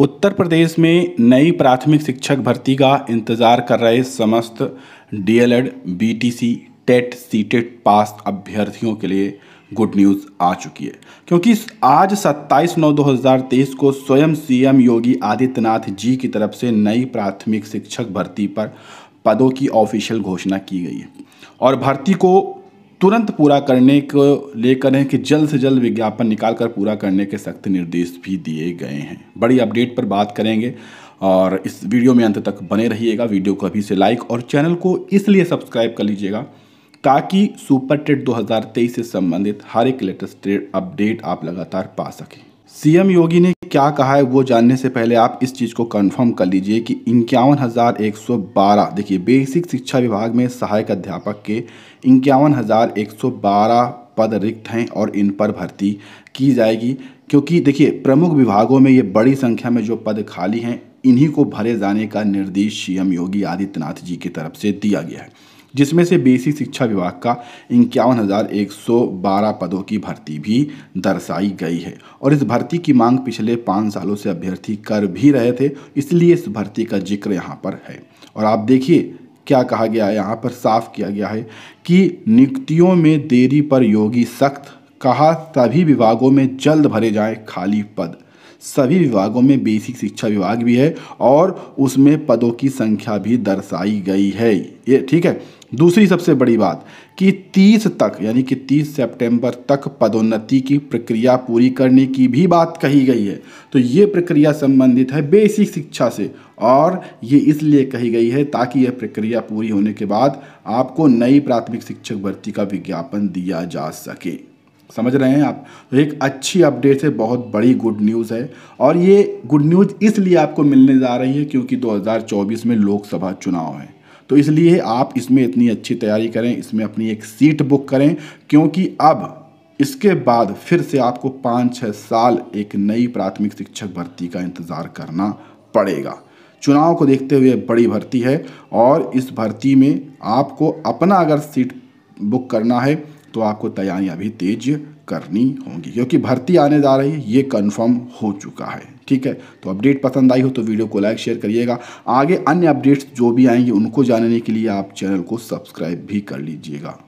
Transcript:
उत्तर प्रदेश में नई प्राथमिक शिक्षक भर्ती का इंतजार कर रहे समस्त DElEd BTC TET CTET pass अभ्यर्थियों के लिए गुड न्यूज़ आ चुकी है क्योंकि आज 27 नौ 2023 को स्वयं सीएम योगी आदित्यनाथ जी की तरफ से नई प्राथमिक शिक्षक भर्ती पर पदों की ऑफिशियल घोषणा की गई है और भर्ती को तुरंत पूरा करने को लेकर हैं कि जल्द से जल्द विज्ञापन निकाल कर पूरा करने के सख्त निर्देश भी दिए गए हैं बड़ी अपडेट पर बात करेंगे और इस वीडियो में अंत तक बने रहिएगा वीडियो को अभी से लाइक और चैनल को इसलिए सब्सक्राइब कर लीजिएगा ताकि सुपर ट्रेड 2023 से संबंधित हर एक लेटेस्ट ट्रेड अपडेट आप लगातार पा सकें सीएम योगी ने क्या कहा है वो जानने से पहले आप इस चीज़ को कंफर्म कर लीजिए कि इक्यावन हज़ार एक सौ बारह देखिए बेसिक शिक्षा विभाग में सहायक अध्यापक के इक्यावन हज़ार एक सौ बारह पद रिक्त हैं और इन पर भर्ती की जाएगी क्योंकि देखिए प्रमुख विभागों में ये बड़ी संख्या में जो पद खाली हैं इन्हीं को भरे जाने का निर्देश सीएम योगी आदित्यनाथ जी की तरफ से दिया गया है जिसमें से बेसिक शिक्षा विभाग का इक्यावन पदों की भर्ती भी दर्शाई गई है और इस भर्ती की मांग पिछले पाँच सालों से अभ्यर्थी कर भी रहे थे इसलिए इस भर्ती का जिक्र यहाँ पर है और आप देखिए क्या कहा गया है यहाँ पर साफ किया गया है कि नियुक्तियों में देरी पर योगी सख्त कहा सभी विभागों में जल्द भरे जाएं खाली पद सभी विभागों में बेसिक शिक्षा विभाग भी है और उसमें पदों की संख्या भी दर्शाई गई है ये ठीक है दूसरी सबसे बड़ी बात कि 30 तक यानी कि 30 सितंबर तक पदोन्नति की प्रक्रिया पूरी करने की भी बात कही गई है तो ये प्रक्रिया संबंधित है बेसिक शिक्षा से और ये इसलिए कही गई है ताकि यह प्रक्रिया पूरी होने के बाद आपको नई प्राथमिक शिक्षक भर्ती का विज्ञापन दिया जा सके समझ रहे हैं आप तो एक अच्छी अपडेट है बहुत बड़ी गुड न्यूज़ है और ये गुड न्यूज़ इसलिए आपको मिलने जा रही है क्योंकि 2024 में लोकसभा चुनाव है तो इसलिए आप इसमें इतनी अच्छी तैयारी करें इसमें अपनी एक सीट बुक करें क्योंकि अब इसके बाद फिर से आपको पाँच छः साल एक नई प्राथमिक शिक्षक भर्ती का इंतज़ार करना पड़ेगा चुनाव को देखते हुए बड़ी भर्ती है और इस भर्ती में आपको अपना अगर सीट बुक करना है तो आपको तैयारियां भी तेज करनी होंगी क्योंकि भर्ती आने जा रही है ये कंफर्म हो चुका है ठीक है तो अपडेट पसंद आई हो तो वीडियो को लाइक शेयर करिएगा आगे अन्य अपडेट्स जो भी आएंगे उनको जानने के लिए आप चैनल को सब्सक्राइब भी कर लीजिएगा